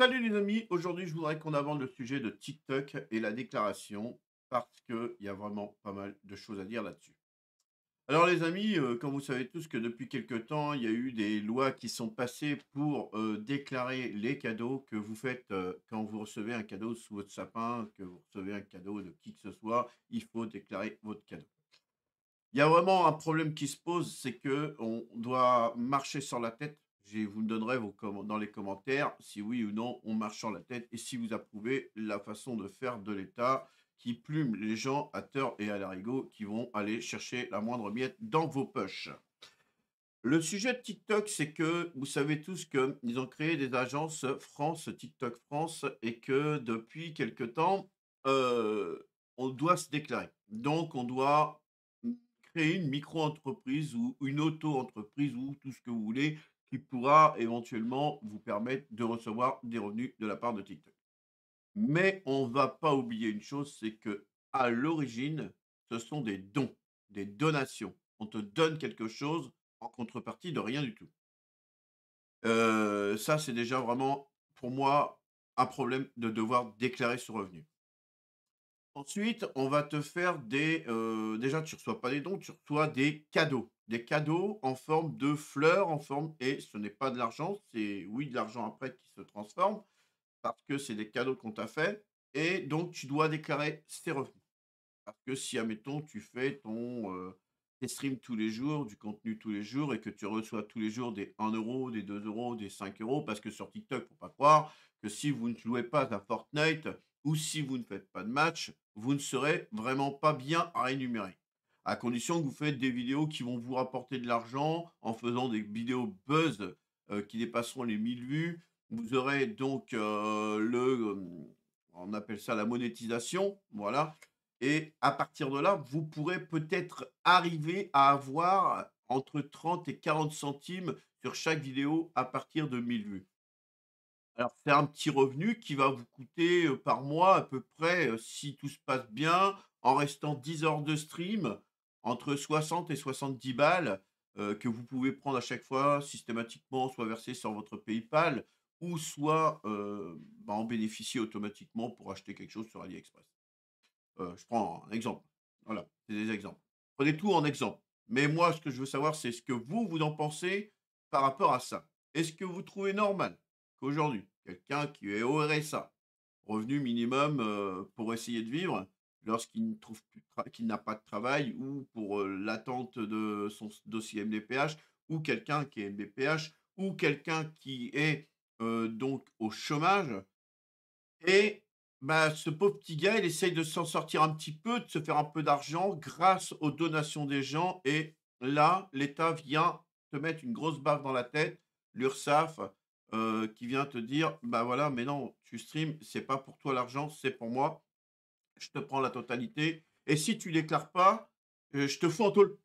Salut les amis, aujourd'hui je voudrais qu'on avance le sujet de TikTok et la déclaration parce qu'il y a vraiment pas mal de choses à dire là-dessus. Alors les amis, euh, comme vous savez tous que depuis quelques temps, il y a eu des lois qui sont passées pour euh, déclarer les cadeaux que vous faites euh, quand vous recevez un cadeau sous votre sapin, que vous recevez un cadeau de qui que ce soit, il faut déclarer votre cadeau. Il y a vraiment un problème qui se pose, c'est que on doit marcher sur la tête je vous me donnerai vos dans les commentaires si oui ou non on marche sur la tête et si vous approuvez la façon de faire de l'État qui plume les gens à terre et à l'arigot qui vont aller chercher la moindre miette dans vos poches. Le sujet de TikTok, c'est que vous savez tous qu'ils ont créé des agences France, TikTok France, et que depuis quelque temps, euh, on doit se déclarer. Donc, on doit créer une micro-entreprise ou une auto-entreprise ou tout ce que vous voulez qui pourra éventuellement vous permettre de recevoir des revenus de la part de TikTok. Mais on ne va pas oublier une chose, c'est que à l'origine, ce sont des dons, des donations. On te donne quelque chose en contrepartie de rien du tout. Euh, ça, c'est déjà vraiment, pour moi, un problème de devoir déclarer ce revenu. Ensuite, on va te faire des. Euh, déjà, tu ne reçois pas des dons, tu reçois des cadeaux. Des cadeaux en forme de fleurs, en forme. Et ce n'est pas de l'argent, c'est oui de l'argent après qui se transforme, parce que c'est des cadeaux qu'on t'a fait. Et donc, tu dois déclarer tes revenus. Parce que si, admettons, tu fais ton, euh, stream tous les jours, du contenu tous les jours, et que tu reçois tous les jours des 1 euro, des 2 euros, des 5 euros, parce que sur TikTok, faut pas croire que si vous ne jouez pas à Fortnite, ou si vous ne faites pas de match, vous ne serez vraiment pas bien rémunéré. À condition que vous faites des vidéos qui vont vous rapporter de l'argent en faisant des vidéos buzz euh, qui dépasseront les 1000 vues. Vous aurez donc euh, le. Euh, on appelle ça la monétisation. Voilà. Et à partir de là, vous pourrez peut-être arriver à avoir entre 30 et 40 centimes sur chaque vidéo à partir de 1000 vues. Alors, c'est un petit revenu qui va vous coûter par mois à peu près, si tout se passe bien, en restant 10 heures de stream, entre 60 et 70 balles que vous pouvez prendre à chaque fois systématiquement, soit versé sur votre PayPal ou soit bah, en bénéficier automatiquement pour acheter quelque chose sur AliExpress. je prends un exemple. Voilà, c'est des exemples. Prenez tout en exemple. Mais moi, ce que je veux savoir, c'est ce que vous, vous en pensez par rapport à ça. Est-ce que vous trouvez normal aujourd'hui, Quelqu'un qui est au RSA, revenu minimum euh, pour essayer de vivre lorsqu'il ne trouve plus qu'il n'a pas de travail ou pour euh, l'attente de son dossier MDPH ou quelqu'un qui est MDPH ou quelqu'un qui est euh, donc au chômage et bah, ce pauvre petit gars, il essaye de s'en sortir un petit peu, de se faire un peu d'argent grâce aux donations des gens. Et là, l'État vient te mettre une grosse baffe dans la tête. L'URSSAF, euh, qui vient te dire bah voilà, mais non, tu stream, c'est pas pour toi l'argent, c'est pour moi. Je te prends la totalité. Et si tu déclares pas, euh, je te fous en taule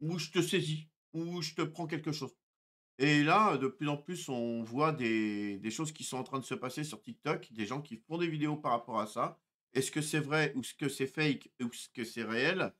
ou je te saisis, ou je te prends quelque chose. Et là, de plus en plus, on voit des, des choses qui sont en train de se passer sur TikTok, des gens qui font des vidéos par rapport à ça. Est-ce que c'est vrai, ou est-ce que c'est fake, ou est-ce que c'est réel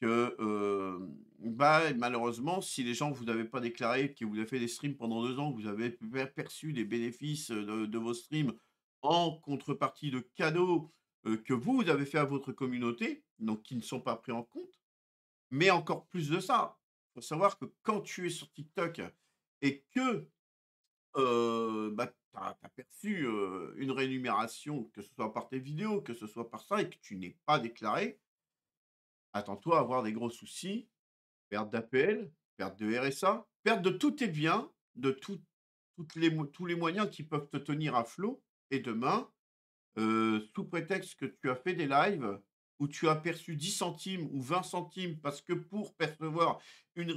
que bah, malheureusement, si les gens vous avaient pas déclaré que vous avez fait des streams pendant deux ans, vous avez perçu des bénéfices de, vos streams en contrepartie de cadeaux que vous, avez fait à votre communauté, donc qui ne sont pas pris en compte, mais encore plus de ça, il faut savoir que quand tu es sur TikTok et que bah, tu as, perçu une rémunération, que ce soit par tes vidéos, que ce soit par ça, et que tu n'es pas déclaré, attends-toi à avoir des gros soucis, perte d'APL, perte de RSA, perte de tous tes biens, de toutes les, tous les moyens qui peuvent te tenir à flot. Et demain, euh, sous prétexte que tu as fait des lives où tu as perçu 10 centimes ou 20 centimes, parce que pour percevoir une,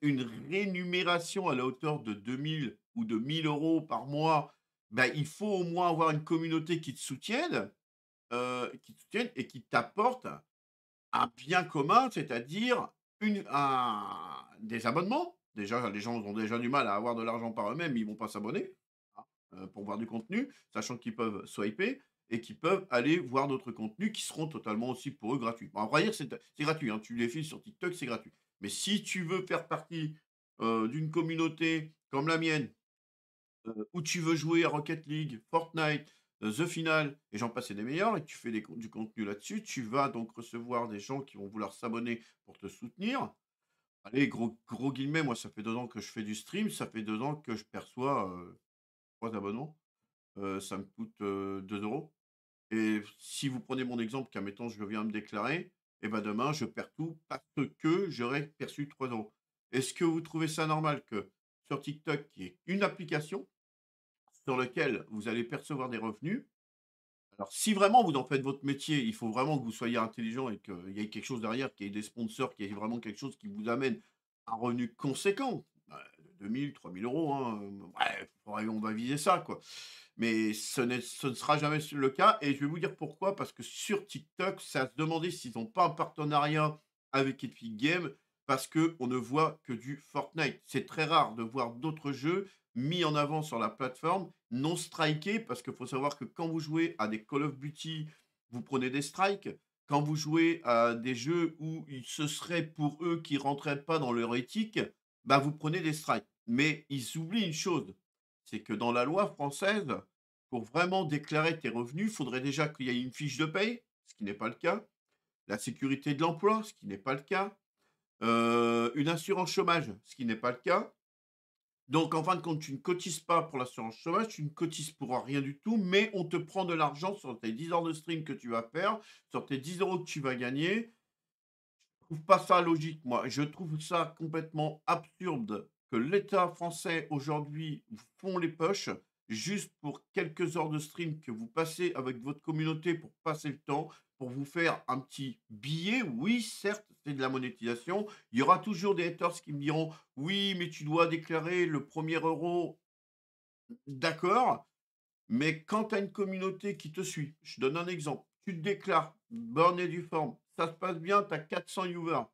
une rémunération à la hauteur de 2000 ou de 1000 euros par mois, bah, il faut au moins avoir une communauté qui te soutienne, euh, qui te soutienne et qui t'apporte un bien commun, c'est-à-dire des abonnements. Déjà, les gens ont déjà du mal à avoir de l'argent par eux-mêmes, ils ne vont pas s'abonner hein, euh, pour voir du contenu, sachant qu'ils peuvent swiper et qu'ils peuvent aller voir d'autres contenus qui seront totalement aussi pour eux gratuits. Bon, dire c'est gratuit, hein. tu les files sur TikTok, c'est gratuit. Mais si tu veux faire partie euh, d'une communauté comme la mienne, ou euh, où tu veux jouer à Rocket League, Fortnite, euh, the Final, et j'en passais des meilleurs, et tu fais du contenu là-dessus, tu vas donc recevoir des gens qui vont vouloir s'abonner pour te soutenir. Allez, gros, gros guillemets, moi, ça fait deux ans que je fais du stream, ça fait deux ans que je perçois euh, trois abonnements. Euh, ça me coûte deux 2 euros. Et si vous prenez mon exemple, qu'à mettons, je viens me déclarer, et ben demain, je perds tout parce que j'aurais perçu 3 euros. Est-ce que vous trouvez ça normal que sur TikTok, qui est une application, sur lequel vous allez percevoir des revenus. Alors, si vraiment vous en faites votre métier, il faut vraiment que vous soyez intelligent et qu'il y ait quelque chose derrière, qu'il y ait des sponsors, qu'il y ait vraiment quelque chose qui vous amène un revenu conséquent. 2000, bah, 3000 euros, hein. ouais, on va viser ça, quoi. Mais ce, ne sera jamais le cas, et je vais vous dire pourquoi, parce que sur TikTok, ça se demandait s'ils n'ont pas un partenariat avec Epic Games, parce qu'on ne voit que du Fortnite. C'est très rare de voir d'autres jeux mis en avant sur la plateforme, non strikés, parce qu'il faut savoir que quand vous jouez à des Call of Duty, vous prenez des strikes. Quand vous jouez à des jeux où ce serait pour eux qui ne rentraient pas dans leur éthique, bah vous prenez des strikes. Mais ils oublient une chose, c'est que dans la loi française, pour vraiment déclarer tes revenus, il faudrait déjà qu'il y ait une fiche de paye, ce qui n'est pas le cas, la sécurité de l'emploi, ce qui n'est pas le cas, euh, une assurance chômage, ce qui n'est pas le cas, donc, en fin de compte, tu ne cotises pas pour l'assurance chômage, tu ne cotises pour rien du tout, mais on te prend de l'argent sur tes 10 heures de stream que tu vas faire, sur tes 10 euros que tu vas gagner. Je trouve pas ça logique, moi. Je trouve ça complètement absurde que l'État français aujourd'hui font les poches juste pour quelques heures de stream que vous passez avec votre communauté pour passer le temps, pour vous faire un petit billet. Oui, certes, c'est de la monétisation. Il y aura toujours des haters qui me diront oui, mais tu dois déclarer le premier euro. D'accord. Mais quand tu as une communauté qui te suit, je donne un exemple. Tu te déclares, borné du forme, ça se passe bien, tu as 400 viewers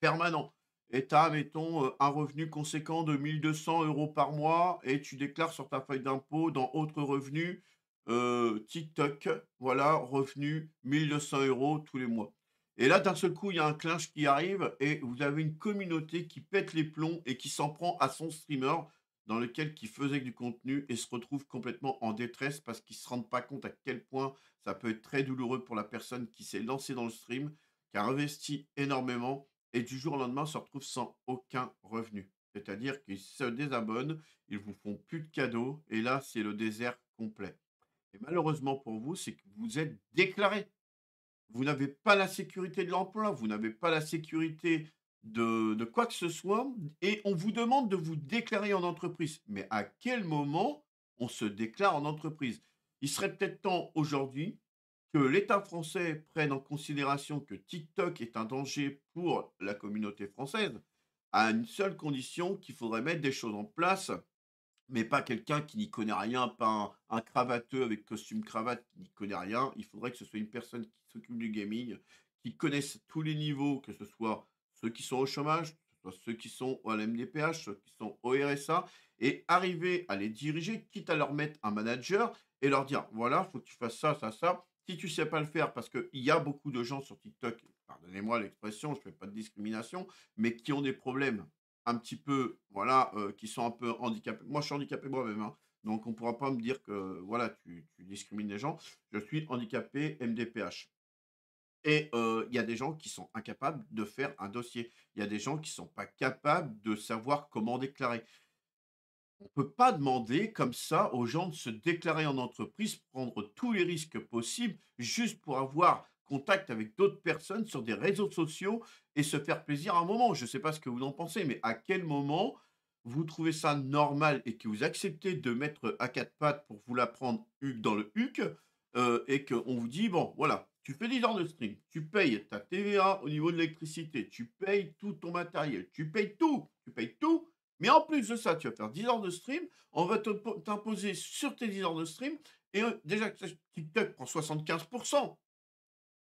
permanents et tu as, mettons, euh, un revenu conséquent de 1200 euros par mois et tu déclares sur ta feuille d'impôt dans Autres Revenus, euh, TikTok, voilà, revenu 1200 euros tous les mois. Et là, d'un seul coup, il y a un clinch qui arrive et vous avez une communauté qui pète les plombs et qui s'en prend à son streamer dans lequel qui faisait du contenu et se retrouve complètement en détresse parce qu'il ne se rend pas compte à quel point ça peut être très douloureux pour la personne qui s'est lancée dans le stream, qui a investi énormément et du jour au lendemain se retrouve sans aucun revenu. C'est-à-dire qu'ils se désabonnent, ils vous font plus de cadeaux, et là, c'est le désert complet. Et malheureusement pour vous, c'est que vous êtes déclaré. Vous n'avez pas la sécurité de l'emploi, vous n'avez pas la sécurité de, quoi que ce soit, et on vous demande de vous déclarer en entreprise. Mais à quel moment on se déclare en entreprise Il serait peut-être temps aujourd'hui que l'État français prenne en considération que TikTok est un danger pour la communauté française, à une seule condition qu'il faudrait mettre des choses en place, mais pas quelqu'un qui n'y connaît rien, pas un, cravateux avec costume cravate qui n'y connaît rien. Il faudrait que ce soit une personne qui s'occupe du gaming, qui connaisse tous les niveaux, que ce soit ceux qui sont au chômage, ceux qui sont à l'MDPH, ceux qui sont au RSA, et arriver à les diriger, quitte à leur mettre un manager et leur dire voilà, faut que tu fasses ça, ça, ça. Si tu sais pas le faire, parce qu'il y a beaucoup de gens sur TikTok, pardonnez-moi l'expression, je ne fais pas de discrimination, mais qui ont des problèmes un petit peu, voilà, euh, qui sont un peu handicapés. Moi, je suis handicapé moi-même, hein. donc on ne pourra pas me dire que, voilà, tu, discrimines les gens. Je suis handicapé MDPH. Et euh, il y a des gens qui sont incapables de faire un dossier. Il y a des gens qui ne sont pas capables de savoir comment déclarer on ne peut pas demander comme ça aux gens de se déclarer en entreprise, prendre tous les risques possibles juste pour avoir contact avec d'autres personnes sur des réseaux sociaux et se faire plaisir à un moment. Je ne sais pas ce que vous en pensez, mais à quel moment vous trouvez ça normal et que vous acceptez de mettre à quatre pattes pour vous la prendre dans le Huc euh, et qu'on vous dit, bon, voilà, tu fais des heures de stream, tu payes ta TVA au niveau de l'électricité, tu payes tout ton matériel, tu payes tout, tu payes tout, mais en plus de ça, tu vas faire 10 heures de stream, on va t'imposer sur tes 10 heures de stream, et euh, déjà TikTok prend 75%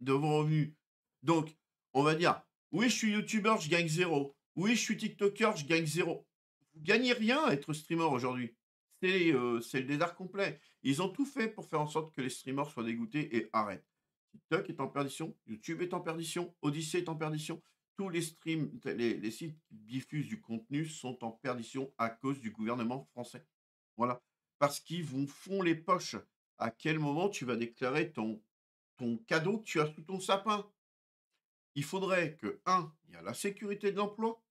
de vos revenus. Donc, on va dire, oui, je suis YouTuber, je gagne zéro. Oui, je suis TikToker, je gagne zéro. Vous gagnez rien à être streamer aujourd'hui. C'est euh, le désert complet. Ils ont tout fait pour faire en sorte que les streamers soient dégoûtés et arrêtent. TikTok est en perdition, YouTube est en perdition, Odyssey est en perdition tous les streams, les, sites qui diffusent du contenu sont en perdition à cause du gouvernement français. Voilà. Parce qu'ils vous font les poches. À quel moment tu vas déclarer ton, ton cadeau que tu as sous ton sapin Il faudrait que, un, il y a la sécurité de l'emploi.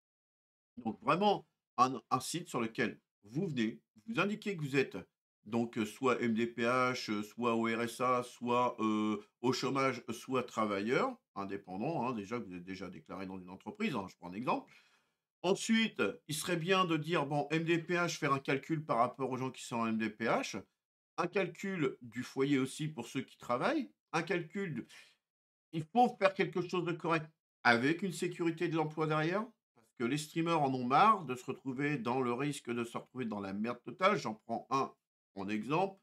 Donc vraiment, un, site sur lequel vous venez, vous indiquez que vous êtes donc euh, soit MDPH, euh, soit au RSA, soit euh, au chômage, soit travailleurs indépendant, hein, déjà vous êtes déjà déclaré dans une entreprise, hein, je prends un exemple. Ensuite, il serait bien de dire, bon, MDPH, faire un calcul par rapport aux gens qui sont en MDPH, un calcul du foyer aussi pour ceux qui travaillent, un calcul, de... il faut faire quelque chose de correct avec une sécurité de l'emploi derrière, parce que les streamers en ont marre de se retrouver dans le risque de se retrouver dans la merde totale. J'en prends un en exemple,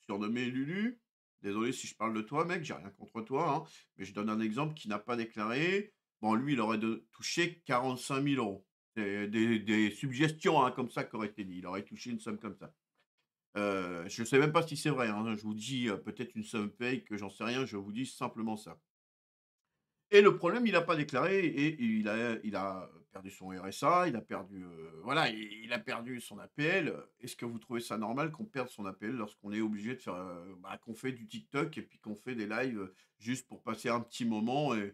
surnommé Lulu, désolé si je parle de toi, mec, j'ai rien contre toi, hein, mais je donne un exemple qui n'a pas déclaré. Bon, lui, il aurait de, touché 45 000 euros. Des, des, suggestions hein, comme ça auraient été dit. Il aurait touché une somme comme ça. Euh, je ne sais même pas si c'est vrai. Hein. Je vous dis euh, peut-être une somme paye que j'en sais rien. Je vous dis simplement ça. Et le problème, il n'a pas déclaré et il a, il a perdu son RSA, il a perdu, euh, voilà, il, a perdu son APL. Est-ce que vous trouvez ça normal qu'on perde son APL lorsqu'on est obligé de faire, euh, bah, qu'on fait du TikTok et puis qu'on fait des lives euh, juste pour passer un petit moment et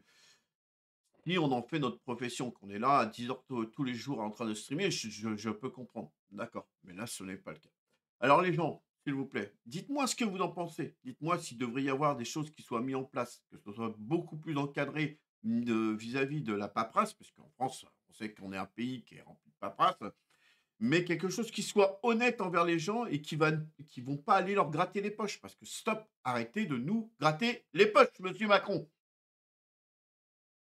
si on en fait notre profession, qu'on est là à 10 h tous les jours en train de streamer, je, peux comprendre, d'accord. Mais là, ce n'est pas le cas. Alors les gens, s'il vous plaît, dites-moi ce que vous en pensez. Dites-moi s'il devrait y avoir des choses qui soient mises en place, que ce soit beaucoup plus encadré mm, vis-à-vis de, -vis de la paperasse, parce qu'en France, on sait qu'on est un pays qui est rempli de paperasse, mais quelque chose qui soit honnête envers les gens et qui va, qui vont pas aller leur gratter les poches. Parce que stop, arrêtez de nous gratter les poches, monsieur Macron.